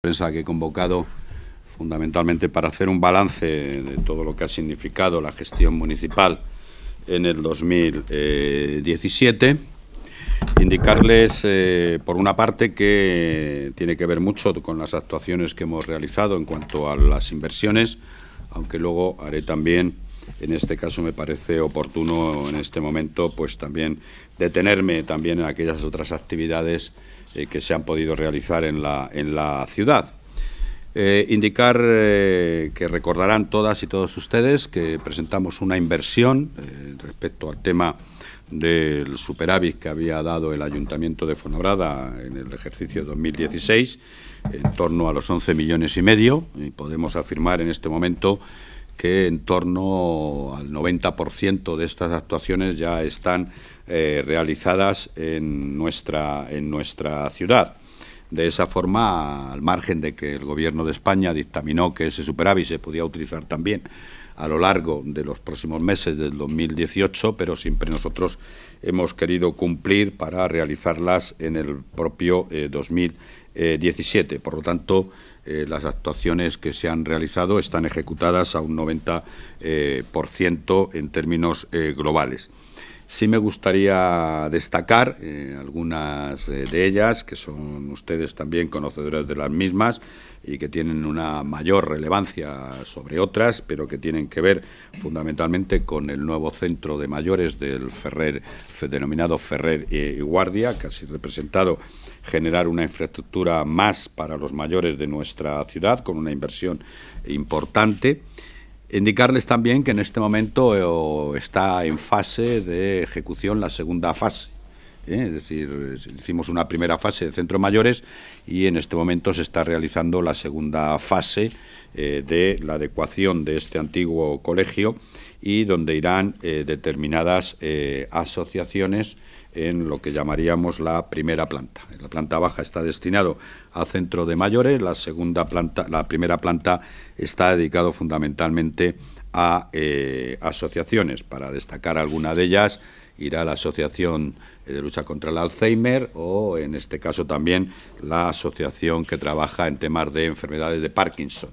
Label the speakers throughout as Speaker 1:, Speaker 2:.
Speaker 1: prensa que he convocado fundamentalmente para hacer un balance de todo lo que ha significado la gestión municipal en el 2017. Indicarles, eh, por una parte, que tiene que ver mucho con las actuaciones que hemos realizado en cuanto a las inversiones, aunque luego haré también, en este caso me parece oportuno en este momento, pues también detenerme también en aquellas otras actividades eh, que se han podido realizar en la, en la ciudad. Eh, indicar eh, que recordarán todas y todos ustedes que presentamos una inversión respecto al tema del superávit que había dado el Ayuntamiento de Fonabrada en el ejercicio 2016, en torno a los 11 millones y medio, y podemos afirmar en este momento que en torno al 90% de estas actuaciones ya están eh, realizadas en nuestra, en nuestra ciudad. De esa forma, al margen de que el Gobierno de España dictaminó que ese superávit se podía utilizar también a lo largo de los próximos meses del 2018, pero siempre nosotros hemos querido cumplir para realizarlas en el propio 2017. Eh, por lo tanto, eh, las actuaciones que se han realizado están ejecutadas a un 90% ciento en términos globales. Sí me gustaría destacar eh, algunas eh, de ellas, que son ustedes también conocedores de las mismas y que tienen una mayor relevancia sobre otras, pero que tienen que ver fundamentalmente con el nuevo centro de mayores del Ferrer, denominado Ferrer y Guardia, que ha sido representado generar una infraestructura más para los mayores de nuestra ciudad, con una inversión importante. Indicarles también que en este momento eh, está en fase de ejecución la segunda fase. ¿eh? Es decir, hicimos una primera fase de centros mayores y en este momento se está realizando la segunda fase eh, de la adecuación de este antiguo colegio y donde irán determinadas asociaciones en lo que llamaríamos la primera planta. La planta baja está destinado al centro de mayores, la segunda planta, la primera planta está dedicado fundamentalmente a eh, asociaciones. Para destacar alguna de ellas, irá la Asociación de Lucha contra el Alzheimer o, en este caso, también la asociación que trabaja en temas de enfermedades de Parkinson.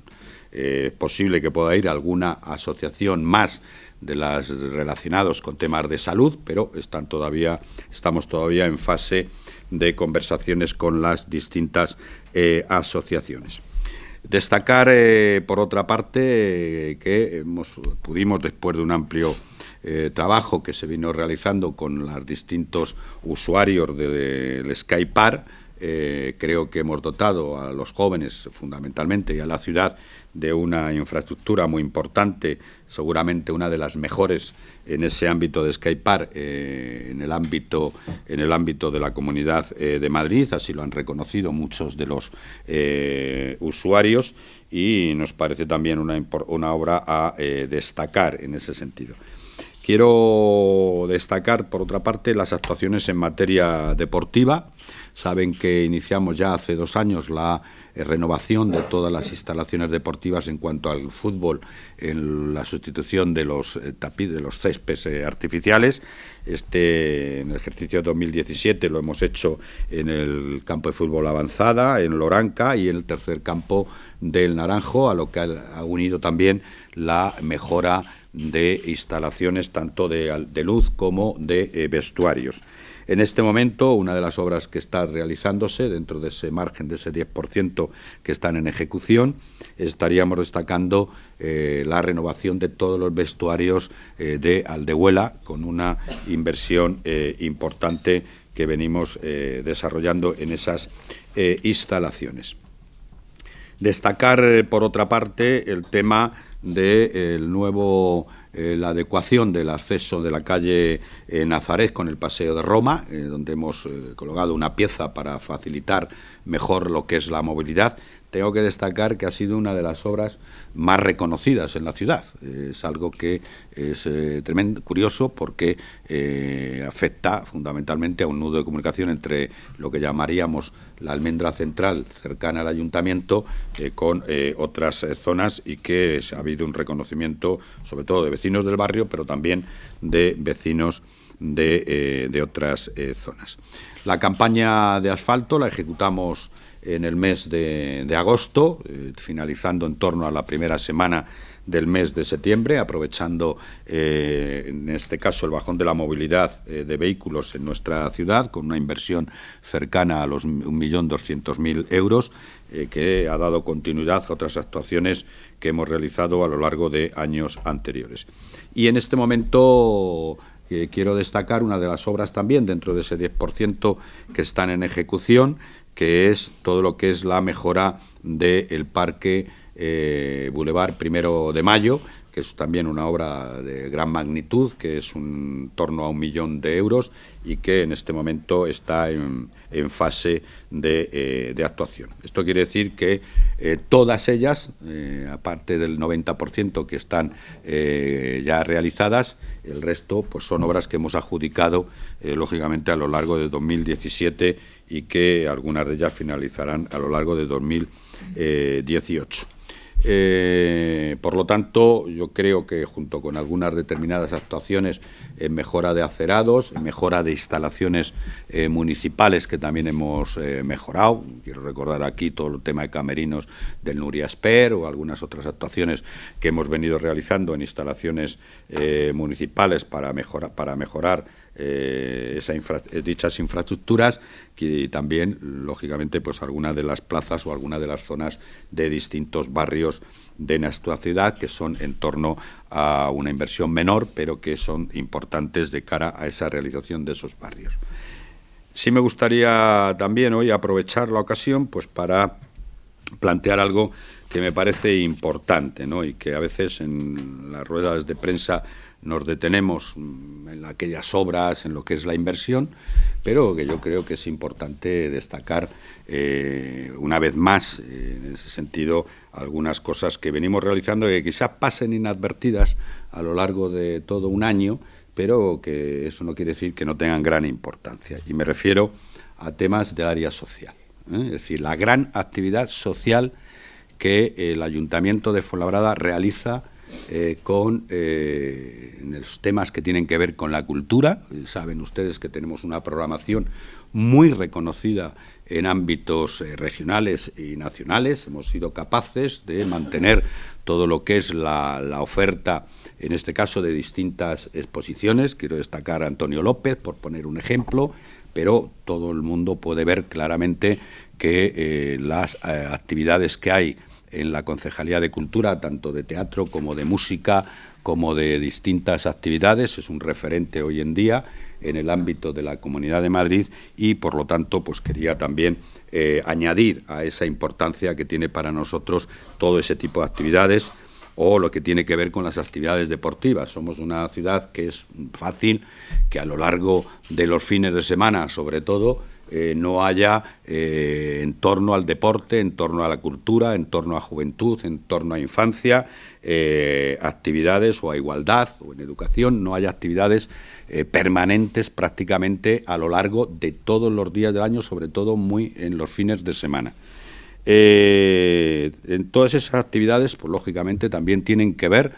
Speaker 1: Eh, es posible que pueda ir alguna asociación más de las relacionados con temas de salud, pero están todavía, estamos todavía en fase de conversaciones con las distintas eh, asociaciones. Destacar, eh, por otra parte, eh, que hemos, pudimos, después de un amplio trabajo que se vino realizando con los distintos usuarios del Skypar, eh, creo que hemos dotado a los jóvenes fundamentalmente y a la ciudad de una infraestructura muy importante, seguramente una de las mejores en ese ámbito de Skypar, eh, en, el ámbito, en el ámbito de la comunidad eh, de Madrid, así lo han reconocido muchos de los usuarios y nos parece también una, una obra a destacar en ese sentido. Quiero destacar, por otra parte, las actuaciones en materia deportiva. Saben que iniciamos ya hace dos años la eh, renovación de todas las instalaciones deportivas en cuanto al fútbol, en la sustitución de los eh, tapiz, de los céspedes eh, artificiales. Este, en el ejercicio 2017 lo hemos hecho en el campo de fútbol avanzada, en Loranca y en el tercer campo del Naranjo, a lo que ha unido también la mejora de instalaciones tanto de, luz como de vestuarios. En este momento, una de las obras que está realizándose dentro de ese margen de ese 10% que están en ejecución, estaríamos destacando eh, la renovación de todos los vestuarios eh, de Aldehuela con una inversión eh, importante que venimos desarrollando en esas instalaciones. Destacar, por otra parte, el tema del nuevo eh, la adecuación del acceso de la calle eh, Nazaret con el Paseo de Roma, eh, donde hemos colocado una pieza para facilitar mejor lo que es la movilidad tengo que destacar que ha sido una de las obras más reconocidas en la ciudad. Es algo que es eh, tremendo, curioso porque eh, afecta fundamentalmente a un nudo de comunicación entre lo que llamaríamos la almendra central cercana al ayuntamiento eh, con otras zonas y que ha habido un reconocimiento sobre todo de vecinos del barrio, pero también de vecinos de otras zonas. La campaña de asfalto la ejecutamos en el mes de, agosto, eh, finalizando en torno a la primera semana del mes de septiembre, aprovechando eh, en este caso el bajón de la movilidad eh, de vehículos en nuestra ciudad, con una inversión cercana a los 1.200.000 euros, que ha dado continuidad a otras actuaciones que hemos realizado a lo largo de años anteriores. Y en este momento quiero destacar una de las obras también dentro de ese 10% que están en ejecución, que es todo lo que es la mejora del parque eh, Boulevard Primero de Mayo, que es también una obra de gran magnitud, que es un torno a un millón de euros y que en este momento está en, fase eh, de, actuación. Esto quiere decir que eh, todas ellas, eh, aparte del 90% que están ya realizadas, el resto pues son obras que hemos adjudicado lógicamente a lo largo de 2017 y que algunas de ellas finalizarán a lo largo de 2018. Eh, por lo tanto, yo creo que junto con algunas determinadas actuaciones en mejora de acerados, en mejora de instalaciones eh, municipales que también hemos eh, mejorado, quiero recordar aquí todo el tema de camerinos del Nuria Esper o algunas otras actuaciones que hemos venido realizando en instalaciones municipales para, para mejorar eh, eh, dichas infraestructuras y también, lógicamente, pues algunas de las plazas o algunas de las zonas de distintos barrios de nuestra ciudad que son en torno a una inversión menor, pero que son importantes de cara a esa realización de esos barrios. Sí me gustaría también hoy aprovechar la ocasión pues para plantear algo que me parece importante y que a veces en las ruedas de prensa nos detenemos mm, en aquellas obras, en lo que es la inversión, pero que yo creo que es importante destacar eh, una vez más, eh, en ese sentido, algunas cosas que venimos realizando que quizás pasen inadvertidas a lo largo de todo un año, pero que eso no quiere decir que no tengan gran importancia. Y me refiero a temas del área social, ¿eh? es decir, la gran actividad social que el Ayuntamiento de Fuenlabrada realiza eh, con eh, los temas que tienen que ver con la cultura. Eh, saben ustedes que tenemos una programación muy reconocida en ámbitos regionales y nacionales. Hemos sido capaces de mantener todo lo que es la, oferta, en este caso, de distintas exposiciones. Quiero destacar a Antonio López, por poner un ejemplo, pero todo el mundo puede ver claramente que las actividades que hay en la Concejalía de Cultura, tanto de teatro como de música, como de distintas actividades, es un referente hoy en día en el ámbito de la Comunidad de Madrid y, por lo tanto, pues quería también eh, añadir a esa importancia que tiene para nosotros todo ese tipo de actividades o lo que tiene que ver con las actividades deportivas. Somos una ciudad que es fácil, que a lo largo de los fines de semana, sobre todo, eh, no haya eh, en torno al deporte, en torno a la cultura, en torno a juventud, en torno a infancia, eh, actividades o a igualdad o en educación, no haya actividades permanentes prácticamente a lo largo de todos los días del año, sobre todo muy en los fines de semana. en todas esas actividades, pues lógicamente también tienen que ver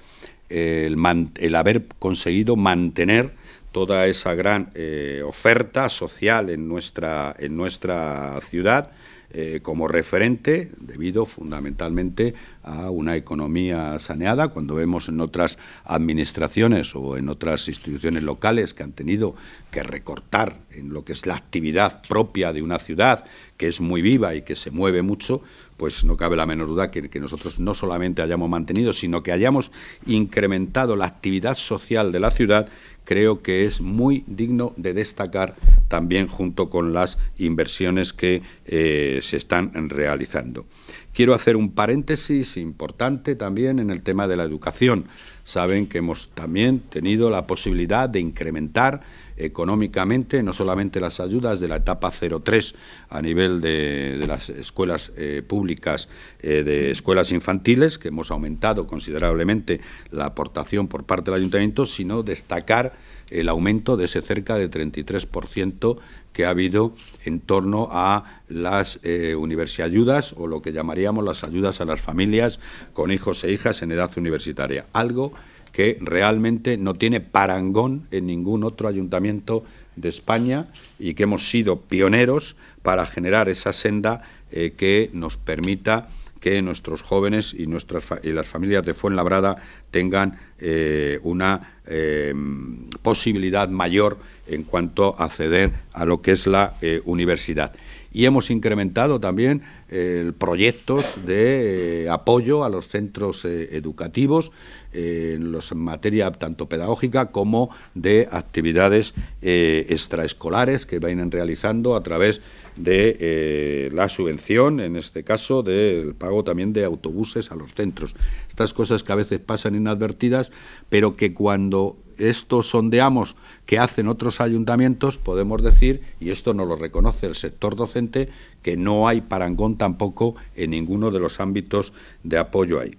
Speaker 1: el haber conseguido mantener toda esa gran eh, oferta social en nuestra, en nuestra ciudad eh, como referente debido fundamentalmente a una economía saneada. Cuando vemos en otras administraciones o en otras instituciones locales que han tenido que recortar en lo que es la actividad propia de una ciudad que es muy viva y que se mueve mucho, pues no cabe la menor duda que nosotros no solamente hayamos mantenido, sino que hayamos incrementado la actividad social de la ciudad creo que es muy digno de destacar también junto con las inversiones que eh, se están realizando. Quiero hacer un paréntesis importante también en el tema de la educación. Saben que hemos también tenido la posibilidad de incrementar económicamente, no solamente las ayudas de la etapa 03 a nivel de, las escuelas eh, públicas eh, de escuelas infantiles, que hemos aumentado considerablemente la aportación por parte del ayuntamiento, sino destacar el aumento de ese cerca de 33% que ha habido en torno a las eh, universiayudas o lo que llamaríamos las ayudas a las familias con hijos e hijas en edad universitaria. Algo que realmente no tiene parangón en ningún otro ayuntamiento de España y que hemos sido pioneros para generar esa senda eh, que nos permita que nuestros jóvenes y, nuestras las familias de Fuenlabrada tengan eh, una em, posibilidad mayor en cuanto a acceder a lo que es la eh, universidad y hemos incrementado también eh, proyectos de eh, apoyo a los centros eh, educativos en, materia tanto pedagógica como de actividades extraescolares que vienen realizando a través de la subvención, en este caso del pago también de autobuses a los centros. Estas cosas que a veces pasan inadvertidas, pero que cuando esto sondeamos que hacen otros ayuntamientos, podemos decir, y esto no lo reconoce el sector docente, que no hay parangón tampoco en ninguno de los ámbitos de apoyo ahí.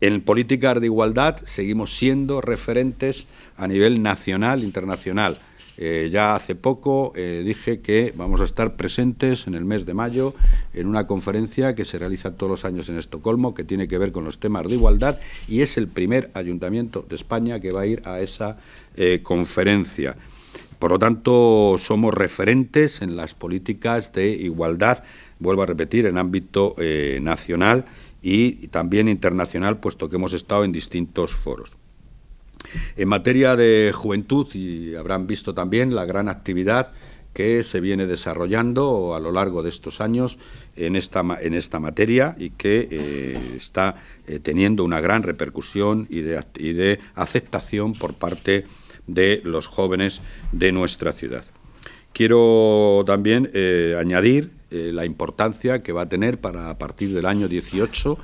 Speaker 1: En políticas de igualdad seguimos siendo referentes a nivel nacional, e internacional. Eh, ya hace poco eh, dije que vamos a estar presentes en el mes de mayo en una conferencia que se realiza todos los años en Estocolmo, que tiene que ver con los temas de igualdad, y es el primer ayuntamiento de España que va a ir a esa eh, conferencia. Por lo tanto, somos referentes en las políticas de igualdad, vuelvo a repetir, en ámbito nacional y también internacional, puesto que hemos estado en distintos foros. En materia de juventud, y habrán visto también la gran actividad que se viene desarrollando a lo largo de estos años en esta, en esta materia y que eh, está eh, teniendo una gran repercusión y de, aceptación por parte de los jóvenes de nuestra ciudad. Quiero también eh, añadir eh, la importancia que va a tener para a partir del año 18,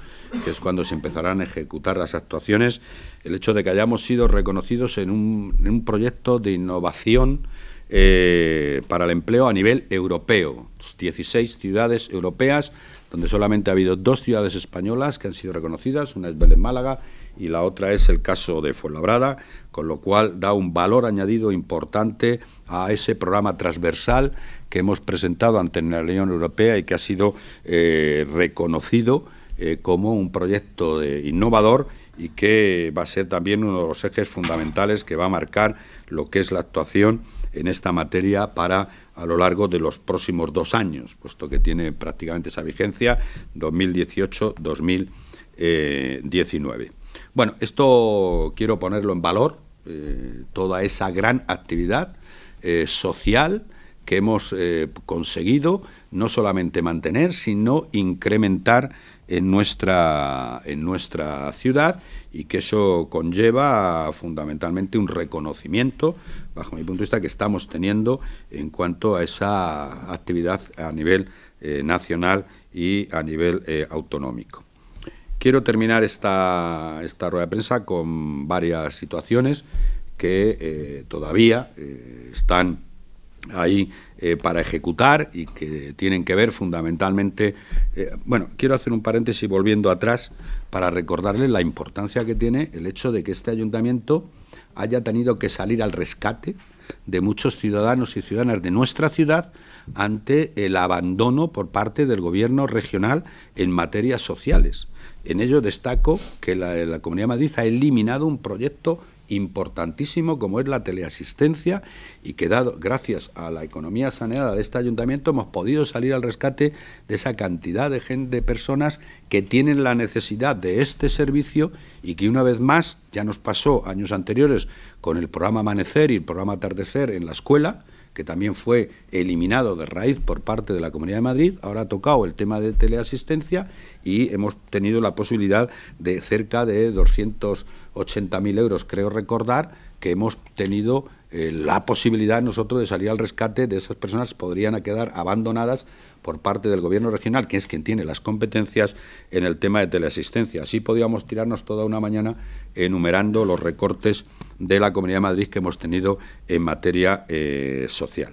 Speaker 1: que es cuando se empezarán a ejecutar las actuaciones, el hecho de que hayamos sido reconocidos en un, proyecto de innovación eh, para el empleo a nivel europeo. 16 ciudades europeas, donde solamente ha habido dos ciudades españolas que han sido reconocidas, una es Belén Málaga y la otra es el caso de Fuenlabrada, con lo cual da un valor añadido importante a ese programa transversal que hemos presentado ante la Unión Europea y que ha sido eh, reconocido eh, como un proyecto innovador y que va a ser también uno de los ejes fundamentales que va a marcar lo que es la actuación en esta materia para a lo largo de los próximos dos años, puesto que tiene prácticamente esa vigencia 2018-2019. Eh, bueno, esto quiero ponerlo en valor, toda esa gran actividad social que hemos eh, conseguido no solamente mantener, sino incrementar en nuestra, en nuestra ciudad y que eso conlleva fundamentalmente un reconocimiento, bajo mi punto de vista, que estamos teniendo en cuanto a esa actividad a nivel eh, nacional y a nivel eh, autonómico. Quiero terminar esta, esta rueda de prensa con varias situaciones que todavía están ahí eh, para ejecutar y que tienen que ver fundamentalmente. Eh, bueno, quiero hacer un paréntesis volviendo atrás para recordarles la importancia que tiene el hecho de que este ayuntamiento haya tenido que salir al rescate de muchos ciudadanos y ciudadanas de nuestra ciudad ante el abandono por parte del gobierno regional en materias sociales. En ello destaco que la, Comunidad de Madrid ha eliminado un proyecto importantísimo como es la teleasistencia y que dado, gracias a la economía saneada de este ayuntamiento hemos podido salir al rescate de esa cantidad de gente, de personas que tienen la necesidad de este servicio y que una vez más ya nos pasó años anteriores con el programa Amanecer y el programa Atardecer en la escuela, que también fue eliminado de raíz por parte de la Comunidad de Madrid, ahora ha tocado el tema de teleasistencia y hemos tenido la posibilidad de cerca de 280.000 euros, creo recordar, que hemos tenido eh, la posibilidad nosotros de salir al rescate de esas personas podrían quedar abandonadas por parte del gobierno regional, que es quien tiene las competencias en el tema de teleasistencia. Así podíamos tirarnos toda una mañana enumerando los recortes de la Comunidad de Madrid que hemos tenido en materia eh, social.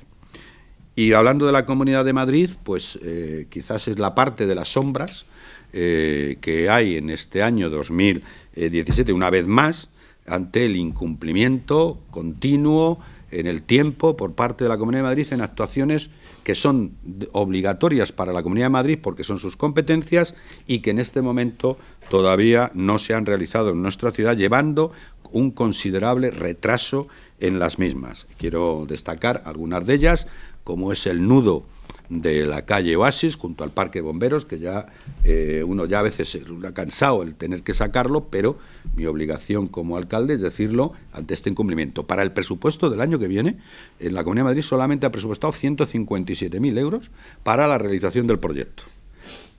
Speaker 1: Y hablando de la Comunidad de Madrid, pues eh, quizás es la parte de las sombras que hay en este año 2017, una vez más, ante el incumplimiento continuo en el tiempo por parte de la Comunidad de Madrid en actuaciones que son obligatorias para la Comunidad de Madrid porque son sus competencias y que en este momento todavía no se han realizado en nuestra ciudad, llevando un considerable retraso en las mismas. Quiero destacar algunas de ellas, como es el nudo de la calle Oasis junto al Parque Bomberos, que ya eh, uno ya a veces se ha cansado el tener que sacarlo, pero mi obligación como alcalde es decirlo ante este incumplimiento. Para el presupuesto del año que viene, en la Comunidad de Madrid solamente ha presupuestado 157.000 euros para la realización del proyecto,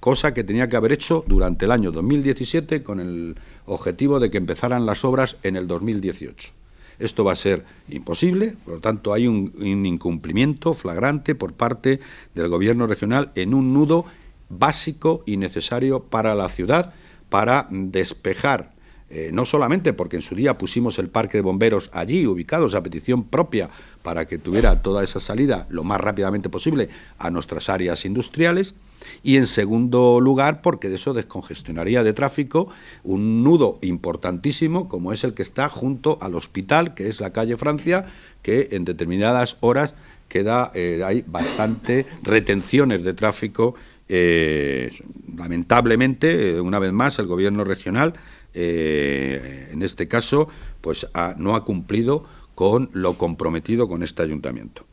Speaker 1: cosa que tenía que haber hecho durante el año 2017 con el objetivo de que empezaran las obras en el 2018. Esto va a ser imposible, por lo tanto hay un incumplimiento flagrante por parte del Gobierno regional en un nudo básico y necesario para la ciudad para despejar eh, no solamente porque en su día pusimos el parque de bomberos allí, ubicados a petición propia, para que tuviera toda esa salida lo más rápidamente posible a nuestras áreas industriales, y en segundo lugar porque de eso descongestionaría de tráfico un nudo importantísimo como es el que está junto al hospital, que es la calle Francia, que en determinadas horas queda, eh, hay bastante retenciones de tráfico. Eh, lamentablemente, una vez más, el gobierno regional eh, en este caso, pues ah, no ha cumplido con lo comprometido con este ayuntamiento.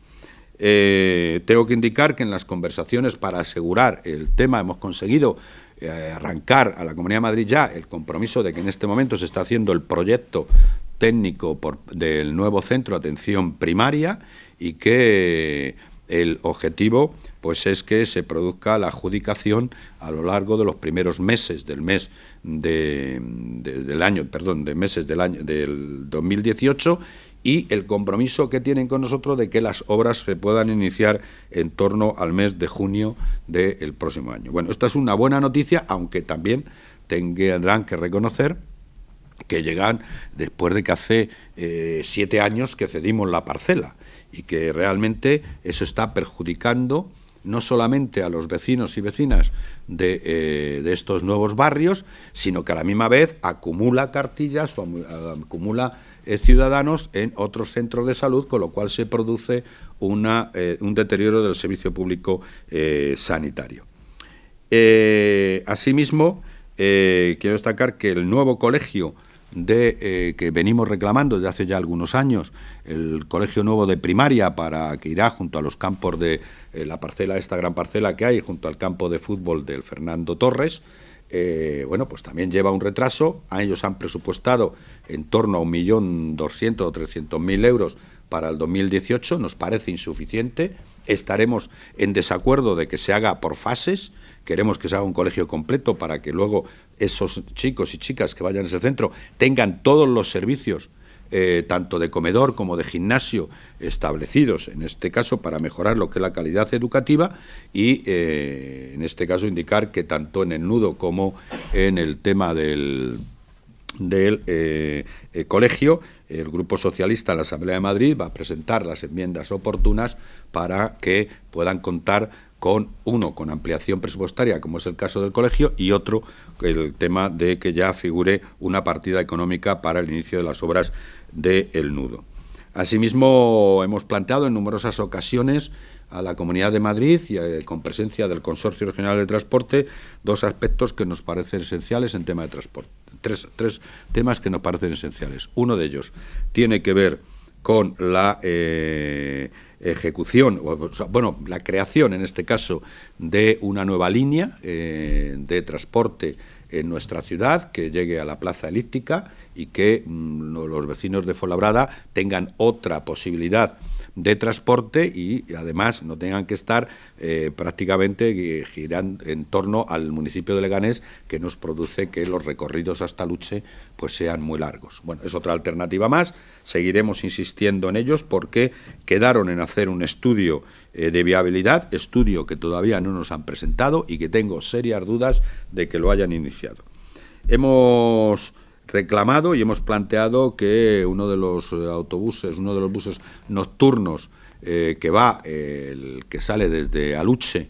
Speaker 1: Eh, tengo que indicar que en las conversaciones para asegurar el tema hemos conseguido eh, arrancar a la Comunidad de Madrid ya el compromiso de que en este momento se está haciendo el proyecto técnico del nuevo centro de atención primaria y que el objetivo pues es que se produzca la adjudicación a lo largo de los primeros meses del mes del año, perdón, de meses del año del 2018 y el compromiso que tienen con nosotros de que las obras se puedan iniciar en torno al mes de junio del próximo año. Bueno, esta es una buena noticia, aunque también tendrán que reconocer que llegan después de que hace eh, siete años que cedimos la parcela y que realmente eso está perjudicando no solamente a los vecinos y vecinas de, eh, estos nuevos barrios, sino que a la misma vez acumula cartillas o acumula eh, ciudadanos en otros centros de salud, con lo cual se produce eh, un deterioro del servicio público sanitario. asimismo, quiero destacar que el nuevo colegio de eh, que venimos reclamando desde hace ya algunos años el colegio nuevo de primaria para que irá junto a los campos de eh, la parcela esta gran parcela que hay junto al campo de fútbol del Fernando Torres eh, bueno pues también lleva un retraso a ellos han presupuestado en torno a un millón doscientos o trescientos mil euros para el 2018 nos parece insuficiente estaremos en desacuerdo de que se haga por fases queremos que se haga un colegio completo para que luego esos chicos y chicas que vayan a ese centro tengan todos los servicios eh, tanto de comedor como de gimnasio establecidos, en este caso para mejorar lo que es la calidad educativa y eh, en este caso indicar que tanto en el nudo como en el tema del, del eh, colegio, el Grupo Socialista de la Asamblea de Madrid va a presentar las enmiendas oportunas para que puedan contar con uno con ampliación presupuestaria, como es el caso del colegio, y otro el tema de que ya figure una partida económica para el inicio de las obras del nudo. Asimismo, hemos planteado en numerosas ocasiones a la Comunidad de Madrid y eh, con presencia del Consorcio Regional de Transporte dos aspectos que nos parecen esenciales en tema de transporte. Tres, temas que nos parecen esenciales. Uno de ellos tiene que ver con la... Eh, ejecución, o, bueno, la creación en este caso de una nueva línea eh, de transporte en nuestra ciudad que llegue a la plaza elíptica y que mm, los vecinos de Folabrada tengan otra posibilidad de transporte y además no tengan que estar eh, prácticamente eh, girando en torno al municipio de Leganés que nos produce que los recorridos hasta Luche pues sean muy largos. Bueno, es otra alternativa más, seguiremos insistiendo en ellos porque quedaron en hacer un estudio eh, de viabilidad, estudio que todavía no nos han presentado y que tengo serias dudas de que lo hayan iniciado. Hemos reclamado y hemos planteado que uno de los eh, autobuses, uno de los buses nocturnos eh, que va, eh, el que sale desde Aluche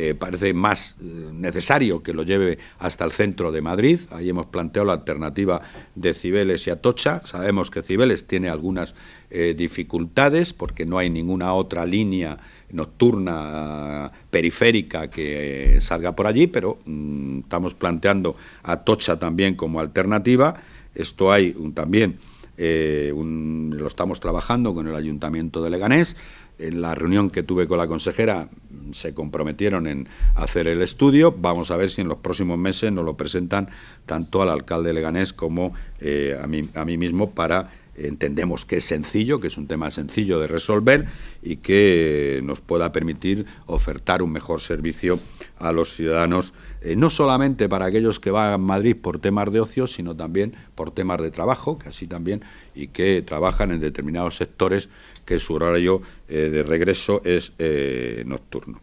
Speaker 1: eh, parece más eh, necesario que lo lleve hasta el centro de Madrid. Ahí hemos planteado la alternativa de Cibeles y Atocha. Sabemos que Cibeles tiene algunas eh, dificultades porque no hay ninguna otra línea nocturna periférica que salga por allí, pero mm, estamos planteando Atocha también como alternativa. Esto hay también, lo estamos trabajando con el Ayuntamiento de Leganés en la reunión que tuve con la consejera se comprometieron en hacer el estudio. Vamos a ver si en los próximos meses nos lo presentan tanto al alcalde leganés como eh, a, mí, a mí mismo para entendemos que es sencillo, que es un tema sencillo de resolver y que nos pueda permitir ofertar un mejor servicio a los ciudadanos, eh, no solamente para aquellos que van a Madrid por temas de ocio, sino también por temas de trabajo, que así también, y que trabajan en determinados sectores que su horario eh, de regreso es eh, nocturno.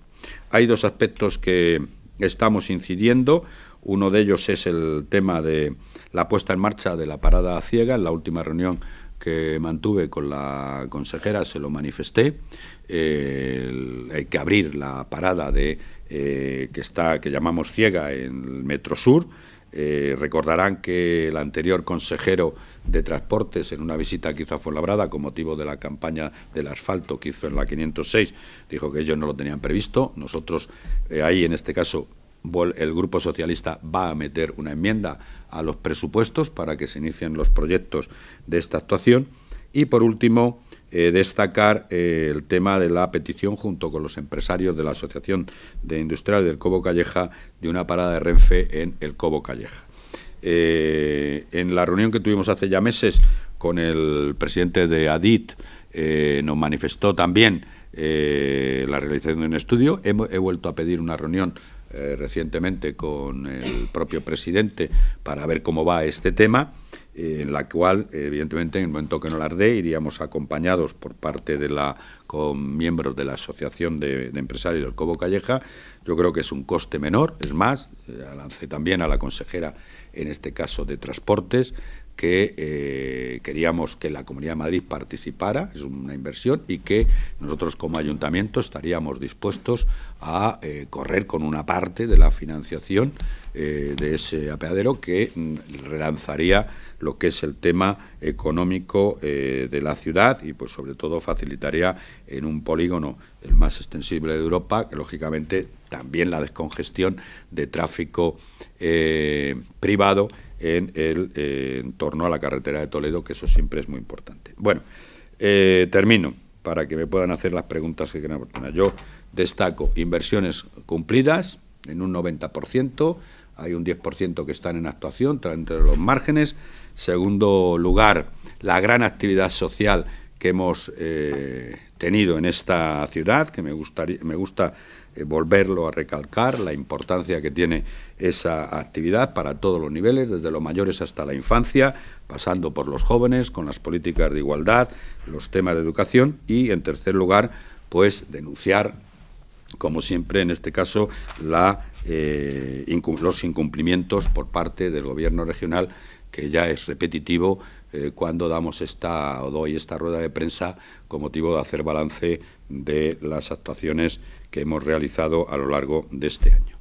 Speaker 1: Hay dos aspectos que estamos incidiendo. Uno de ellos es el tema de la puesta en marcha de la parada ciega. En la última reunión que mantuve con la consejera se lo manifesté. hay que abrir la parada de eh, que está que llamamos ciega en el Metro Sur. Eh, recordarán que el anterior consejero de Transportes, en una visita que hizo a Fuenlabrada con motivo de la campaña del asfalto que hizo en la 506, dijo que ellos no lo tenían previsto. Nosotros, eh, ahí en este caso, el Grupo Socialista va a meter una enmienda a los presupuestos para que se inicien los proyectos de esta actuación. Y por último, eh, destacar eh, el tema de la petición junto con los empresarios de la Asociación de Industriales del Cobo Calleja de una parada de Renfe en el Cobo Calleja. Eh, en la reunión que tuvimos hace ya meses con el presidente de ADIT, nos manifestó también la realización de un estudio. He, he vuelto a pedir una reunión eh, recientemente con el propio presidente para ver cómo va este tema, eh, en la cual, evidentemente, en el momento que no la dé, iríamos acompañados por parte de la, con miembros de la Asociación de, de Empresarios del Cobo Calleja. Yo creo que es un coste menor, es más, eh, lancé también a la consejera en este caso de transportes, que eh, queríamos que la Comunidad de Madrid participara, es una inversión, y que nosotros como ayuntamiento estaríamos dispuestos a eh, correr con una parte de la financiación eh, de ese apeadero que mm, relanzaría lo que es el tema económico de la ciudad y pues sobre todo facilitaría en un polígono el más extensible de Europa, que lógicamente también la descongestión de tráfico eh, privado eh, en torno a la carretera de Toledo, que eso siempre es muy importante. Bueno, eh, termino para que me puedan hacer las preguntas que quieran. Yo destaco inversiones cumplidas en un 90%, hay un 10% que están en actuación, entre los márgenes. Segundo lugar, la gran actividad social que hemos tenido en esta ciudad, que me, gustaría, me gusta eh, volverlo a recalcar, la importancia que tiene esa actividad para todos los niveles, desde los mayores hasta la infancia, pasando por los jóvenes, con las políticas de igualdad, los temas de educación y, en tercer lugar, pues denunciar, como siempre en este caso, la, eh, los incumplimientos por parte del Gobierno regional, que ya es repetitivo eh, cuando damos esta o doy esta rueda de prensa con motivo de hacer balance de las actuaciones que hemos realizado a lo largo de este año.